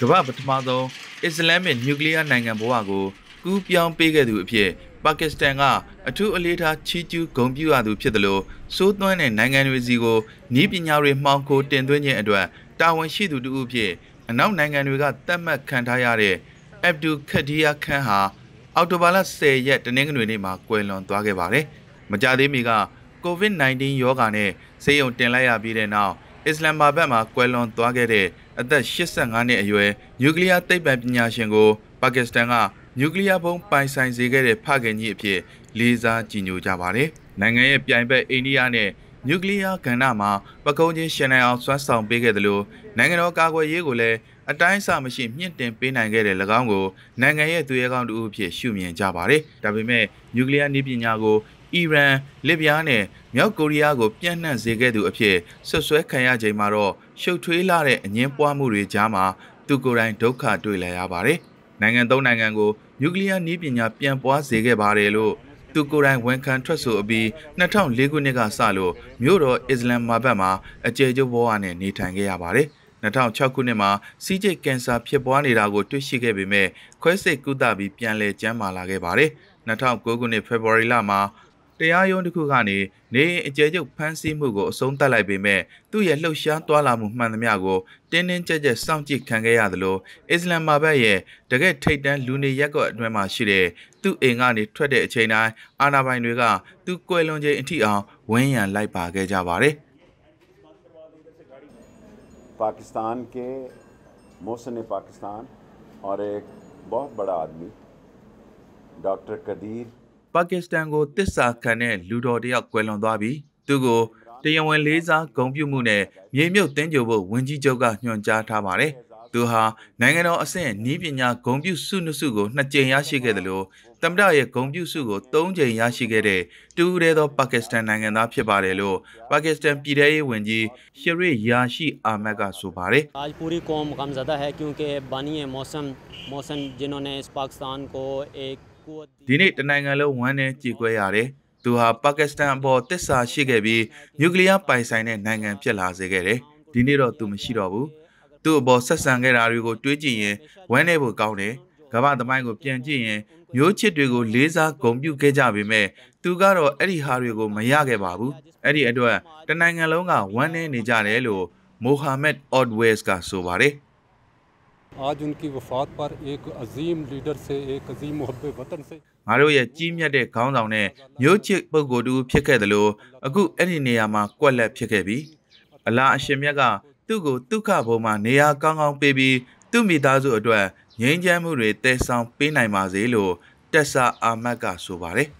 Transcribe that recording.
ကမ္ဘာပထမဆုံးအစ္စလာမ်နျူကလ িয়ার နိုင်ငံဘဝကိုကူးပြောင်းပေးခဲ့သူအဖြစ်ပါကစ္စတန်ကအထူးအလေးထားချီးကျူးဂုဏ်ပြုရသူဖြစ်သလိုစိုးသွမ်းတဲ့နိုင်ငံတွေစီကိုနည်းပညာတွေမှောင်ခိုတင်သွင်းခြင်းအတွက်တာဝန်ရှိသူတဦးဖြစ်အနောက်နိုင်ငံတွေကသတ်မှတ်ခံထားရတဲ့အက်ဒူခက်ဒီယာခန်ဟာအော်တိုဘာလ10ရက်တနင်္ဂနွေနေ့မှာကွယ်လွန်သွားခဲ့ပါတယ်။မကြသေးမီက COVID-19 ရောဂါနဲ့ဆေးရုံတင်လိုက်ရပြီးတဲ့နောက်အစ္စလမ်မာဘတ်မှာကွယ်လွန်သွားခဲ့တဲ့အသက်85နှစ်အရွယ်နျူကလ িয়ার သိပ္ပံပညာရှင်ကိုပါကစ္စတန်ကနျူကလ িয়ার ဘုံပိုင်ဆိုင်စေခဲ့တဲ့ဖခင်ကြီးအဖြစ်လေးစားကြည်ညိုကြပါတယ်။နိုင်ငံရဲ့ပြိုင်ဘက်အိန္ဒိယနဲ့နျူကလ িয়ার ကဏ္ဍမှာပကုံးချင်းရှင်နိုင်အောင်ဆွမ်းဆောင်ပေးခဲ့တယ်လို့နိုင်ငံတော်ကာကွယ်ရေးကိုလည်းအတိုင်းအဆမရှိမြင့်တင်ပေးနိုင်ခဲ့တဲ့၎င်းကိုနိုင်ငံရဲ့သူရဲကောင်းတူအဖြစ်ရှုမြင်ကြပါတယ်။ဒါပေမဲ့နျူကလ িয়ার နည်းပညာကိုအီရန်လစ်ဗျားနဲ့မြောက်ကိုရီးယားကိုပြန့်နှံ့စေခဲ့သူအဖြစ်ဆွဆွဲခံရချိန်မှာတော့ရှုပ်ထွေးလာတဲ့အငင်းပွားမှုတွေကြားမှာသူကိုယ်တိုင်ဒုက္ခတွေ့လာရပါတယ်။နိုင်ငံသုံးနိုင်ငံကိုနျူကလ িয়ার နည်းပညာပြန့်ပွားစေခဲ့ပါတယ်လို့သူကိုယ်တိုင်ဝန်ခံထွက်ဆိုအပြီး2004ခုနှစ်ကစလို့မြို့တော်အစ္စလမ်မာဘတ်မှာအကျယ်ကျုပ်ဘဝနဲ့နေထိုင်ခဲ့ရပါတယ်။2006ခုနှစ်မှာစီးကျိတ်ကင်ဆာဖြစ်ပွားနေတာကိုတွေ့ရှိခဲ့ပေမဲ့ခွဲစိတ်ကုသပြီးပြန်လည်ကျန်းမာလာခဲ့ပါတယ်။2009ခုနှစ်ဖေဖော်ဝါရီလမှာတရားရုံးတစ်ခုကနေနေအကျဲကျုပ်ဖမ်းဆီးမှုကိုအဆုံးသတ်လိုက်ပေမဲ့သူ့ရဲ့လှုပ်ရှားသွားလာမှုမှန်သမျှကိုတင်းတင်းကြပ်ကြပ်စောင့်ကြည့်ခံခဲ့ရသလိုအစ္စလမ်မာဘတ်ရဲ့တကယ့်ထိတ်တန့်လူနေရက်ကွက်အတွင်းမှာရှိတဲ့သူ့အိမ်ကနေထွက်တဲ့အချိန်တိုင်းအာဏာပိုင်တွေကသူ့ကွယ်လွန်ခြင်းအထိအောင်ဝန်းရံလိုက်ပါခဲ့ကြပါတယ် पाकिस्तान के मोहसन पाकिस्तान और एक बहुत बड़ा आदमी डॉक्टर कदीर ပါကစ္စတန်ကိုတစ္ဆာခံတဲ့လူတော်တယောက်ကွယ်လွန်သွားပြီးသူကိုတရားဝင်လေးစားဂုဏ်ပြုမှုနဲ့မြေမြုပ်တင်းကြိုဖို့ဝန်ကြီးချုပ်ကညွှန်ကြားထားပါတယ်။သူဟာနိုင်ငံတော်အဆင့်နီးပညာဂုဏ်ပြုစုနှစုကိုနှစ်ကြိမ်ရရှိခဲ့တယ်လို့သမ္မတရဲ့ဂုဏ်ပြုစုကို၃ကြိမ်ရရှိခဲ့တဲ့တူဦးတဲသောပါကစ္စတန်နိုင်ငံသားဖြစ်ပါတယ်လို့ပါကစ္စတန်ပြည်ထရေးဝန်ကြီးရှရီယာရှိအာမက်ကဆိုပါတယ်။အားပူရီကောမ်ဂမ်ဇဒဟဲ क्योंकि बानी मौसम मौसम जिन्होंने इस पाकिस्तान को एक ဒီနေ့တနိုင်ငံလုံးဝမ်းနည်းကြေကွဲရတယ်။သူဟာပါကစ္စတန်အပေါ်တစ္ဆာရှိခဲ့ပြီးနျူကလ িয়ার ပိုင်ဆိုင်တဲ့နိုင်ငံဖြစ်လာစေခဲ့တယ်။ဒီနေ့တော့သူမရှိတော့ဘူး။သူ့အပေါ်ဆက်ဆံခဲ့တာတွေကိုတွေးကြည့်ရင်ဝမ်းနည်းဖို့ကောင်းတယ်။ကမ္ဘာသမိုင်းကိုပြန်ကြည့်ရင်မျိုးချစ်တွေကိုလေးစားဂုဏ်ပြုခဲ့ကြပေမဲ့သူကတော့အဲ့ဒီဟာတွေကိုမရခဲ့ပါဘူး။အဲ့ဒီအတွက်တနိုင်ငံလုံးကဝမ်းနည်းနေကြတယ်လို့မိုဟာမက်အော့ဒ်ဝဲစ်က ဆိုပါတယ်။ आज उनकी वफात पर एक अजीम लीडर से एक अजीम मोहब्ब वतन से ငါတို့ရဲ့ကြီးမြတ်တဲ့ခေါင်းဆောင်နဲ့မျိုးချစ်ပုဂ္ဂိုလ်တူဖြစ်ခဲ့တယ်လို့အခုအဲ့ဒီနေရာမှာကွက်လက်ဖြစ်ခဲ့ပြီအလားအရှင်မြတ်ကသူ့ကိုဒုက္ခဘုံမှာနေရာကောင်းကောင်းပေးပြီးသူ့မိသားစုအတွက်ငြိမ်းချမ်းမှုတွေတည်ဆောင်ပေးနိုင်ပါစေလို့တက်ဆာအာမတ်ကဆိုပါတယ်။